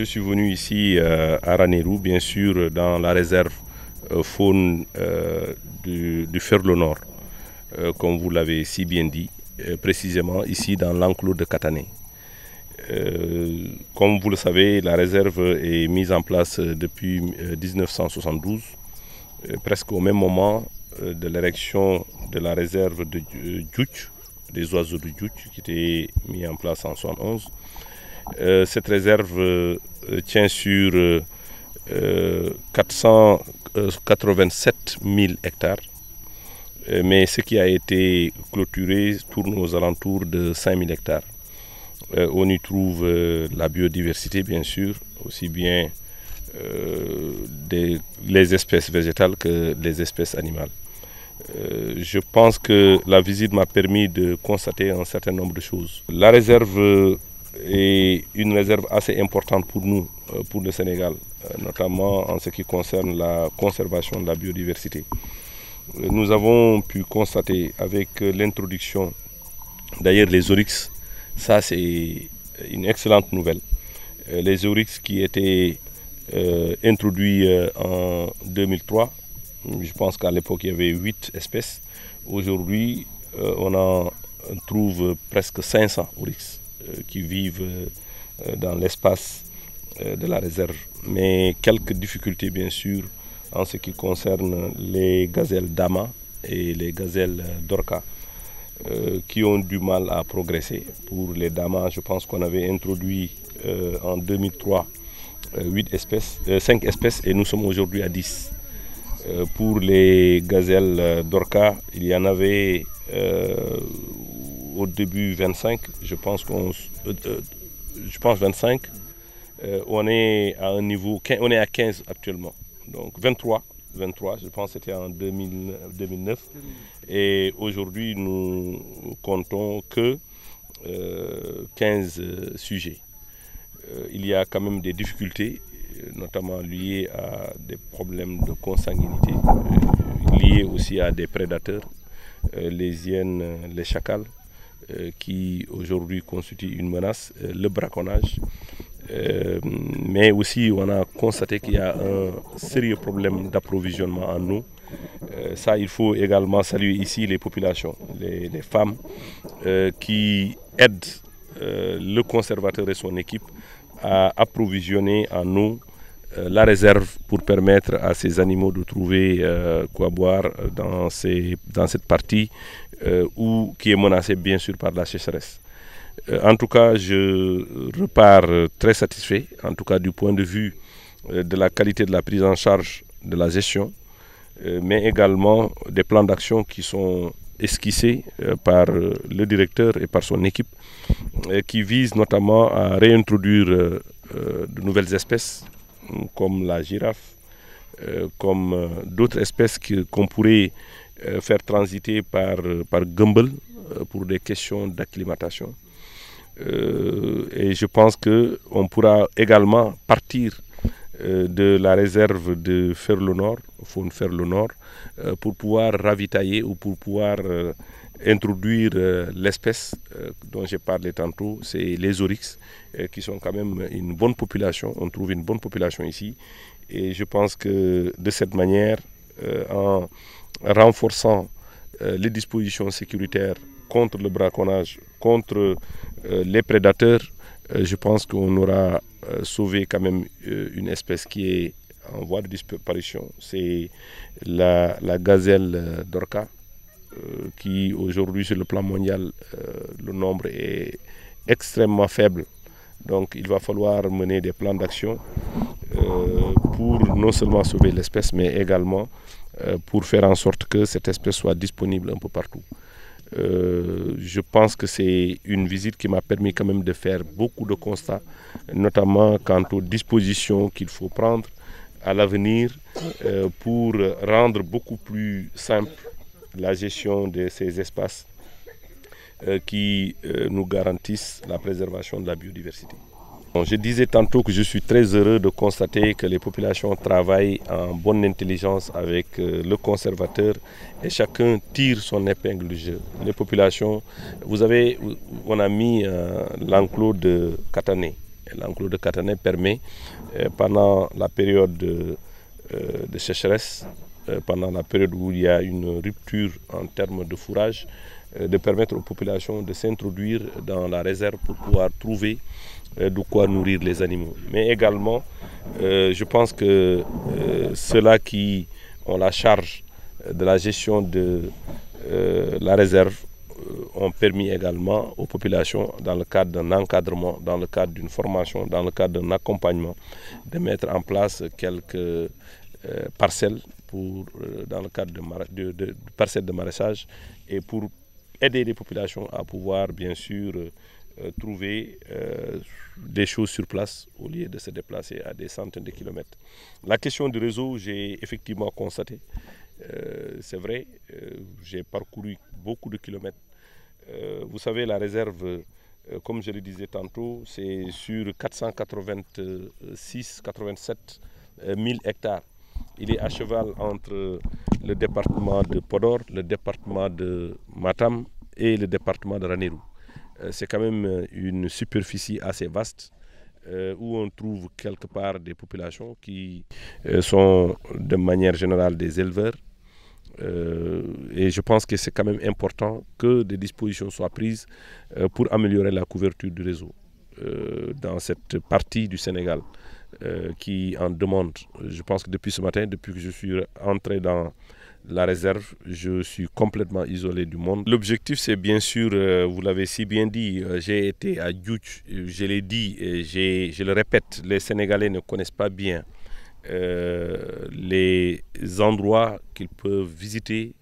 je suis venu ici euh, à Ranerou, bien sûr, dans la réserve euh, faune euh, du, fer Ferlo Nord, comme vous l'avez si bien dit, précisément ici dans l'enclos de Catané. comme vous le savez, la réserve est mise en place depuis 1972, presque au même moment de l'érection de la réserve de Djouk, des oiseaux de Djouch, qui était mise en place en 1971. cette réserve euh, tient sur 487 euh, 000 euh, hectares, mais ce qui a été clôturé tourne aux alentours de 5 000 hectares. on y trouve la biodiversité, bien sûr, aussi bien les espèces végétales que les espèces animales. je pense que la visite m'a permis de constater un certain nombre de choses. La réserve et une réserve assez importante pour nous, euh, pour le Sénégal, euh, notamment en ce qui concerne la conservation de la biodiversité. Euh, nous avons pu constater avec l'introduction, d'ailleurs les oryx, ça c'est une excellente nouvelle. Les oryx qui étaient introduits en 2003, je pense qu'à l'époque il y avait 8 espèces. Aujourd'hui, on en trouve presque 500 oryx. Euh, qui vivent euh, dans l'espace euh, de la réserve. Mais quelques difficultés, bien sûr, en ce qui concerne les gazelles d'Ama et les gazelles d'Orca, qui ont du mal à progresser. Pour les Dama, je pense qu'on avait introduit en 2003 espèces, 5 espèces et nous sommes aujourd'hui à 10. pour les gazelles d'Orca, il y en avait au début 25, je pense qu'on euh, euh, je pense 25, euh, on est à un niveau, on est à 15 actuellement. Donc 23, 23, je pense que c'était en 2009. Et aujourd'hui, nous comptons que 15 sujets. il y a quand même des difficultés, notamment liées à des problèmes de consanguinité, liées aussi à des prédateurs, les hyènes, les chacals. Euh, qui aujourd'hui constitue une menace, euh, le braconnage. Euh, mais aussi, on a constaté qu'il y a un sérieux problème d'approvisionnement en eau. ça, il faut également saluer ici les populations, les, femmes qui aident le conservateur et son équipe à approvisionner en eau la réserve pour permettre à ces animaux de trouver quoi boire dans, ces, dans cette partie euh, ou qui est menacée bien sûr par la sécheresse. Euh, en tout cas, je repars très satisfait, en tout cas du point de vue euh, de la qualité de la prise en charge de la gestion, mais également des plans d'action qui sont esquissés par le directeur et par son équipe, qui visent notamment à réintroduire de nouvelles espèces comme la girafe, comme d'autres espèces qu'on pourrait euh, faire transiter par, euh, par Gumbel euh, pour des questions d'acclimatation. et je pense qu'on pourra également partir de la réserve de le Nord, Faune le Nord, pour pouvoir ravitailler ou pour pouvoir introduire l'espèce dont j'ai parlé tantôt, c'est les oryx, qui sont quand même une bonne population. On trouve une bonne population ici. Et je pense que de cette manière, en renforçant euh, les dispositions sécuritaires contre le braconnage, contre euh, les prédateurs, euh, je pense qu'on aura sauvé quand même une espèce qui est en voie de disparition. C'est la, gazelle d'Orca, qui aujourd'hui sur le plan mondial, le nombre est extrêmement faible. Donc il va falloir mener des plans d'action pour non seulement sauver l'espèce, mais également euh, pour faire en sorte que cette espèce soit disponible un peu partout. Euh, je pense que c'est une visite qui m'a permis quand même de faire beaucoup de constats, notamment quant aux dispositions qu'il faut prendre à l'avenir euh, pour rendre beaucoup plus simple la gestion de ces espaces qui nous garantissent la préservation de la biodiversité. Je disais tantôt que je suis très heureux de constater que les populations travaillent en bonne intelligence avec euh, le conservateur et chacun tire son épingle du jeu. Les populations, vous avez, on a mis euh, l'enclos de Catané. L'enclos de Catané permet, euh, pendant la période de sécheresse, euh, pendant la période où il y a une rupture en termes de fourrage, euh, de permettre aux populations de s'introduire dans la réserve pour pouvoir trouver euh, de quoi nourrir les animaux. Mais également, je pense que ceux-là qui ont la charge de la gestion de la réserve ont permis également aux populations, dans le cadre d'un encadrement, dans le cadre d'une formation, dans le cadre d'un accompagnement, de mettre en place quelques parcelles euh, dans le cadre de, parcelles de maraîchage et pour aider les populations à pouvoir, bien sûr, euh, euh, trouver des choses sur place au lieu de se déplacer à des centaines de kilomètres. La question du réseau, j'ai effectivement constaté, c'est vrai, j'ai parcouru beaucoup de kilomètres. vous savez, la réserve comme je le disais tantôt, c'est sur 486-87 000 hectares. Il est à cheval entre le département de Podor, le département de Matam et le département de Ranirou. Euh, c'est quand même euh, une superficie assez vaste euh, où on trouve quelque part des populations qui sont de manière générale des éleveurs. et je pense que c'est quand même important que des dispositions soient prises pour améliorer la couverture du réseau. Euh, dans cette partie du Sénégal euh, qui en demande. Je pense que depuis ce matin, depuis que je suis entré dans la réserve, je suis complètement isolé du monde. L'objectif, c'est bien sûr, euh, vous l'avez si bien dit, j'ai été à Djouch, je l'ai dit je le répète, les Sénégalais ne connaissent pas bien les endroits qu'ils peuvent visiter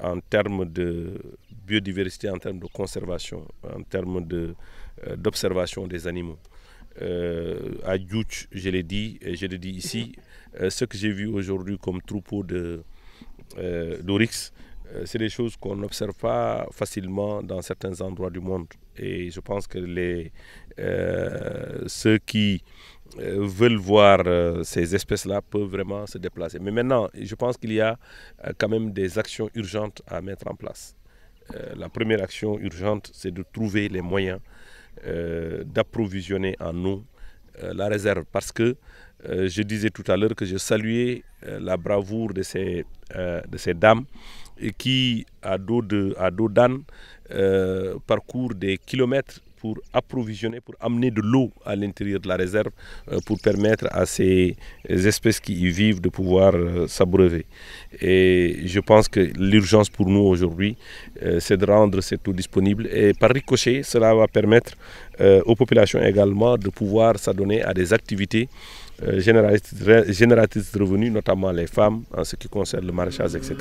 en termes de biodiversité, en termes de conservation, en termes de euh, d'observation des animaux. Euh, à je l'ai dit, je le dis ici, euh, ce que j'ai vu aujourd'hui comme troupeau de, euh, c'est des choses qu'on n'observe pas facilement dans certains endroits du monde. Et je pense que les, ceux qui veulent voir ces espèces-là peuvent vraiment se déplacer. Mais maintenant, je pense qu'il y a quand même des actions urgentes à mettre en place. la première action urgente, c'est de trouver les moyens euh, d'approvisionner en nous euh, la réserve parce que euh, je disais tout à l'heure que je saluais la bravoure de ces, de ces dames qui, à dos d'âne, parcourent des kilomètres pour approvisionner, pour amener de l'eau à l'intérieur de la réserve euh, pour permettre à ces espèces qui y vivent de pouvoir euh, s'abreuver. Et je pense que l'urgence pour nous aujourd'hui, euh, c'est de rendre cette eau disponible et par ricochet, cela va permettre aux populations également de pouvoir s'adonner à des activités génératrices de revenus, notamment les femmes en ce qui concerne le maraîchage, etc.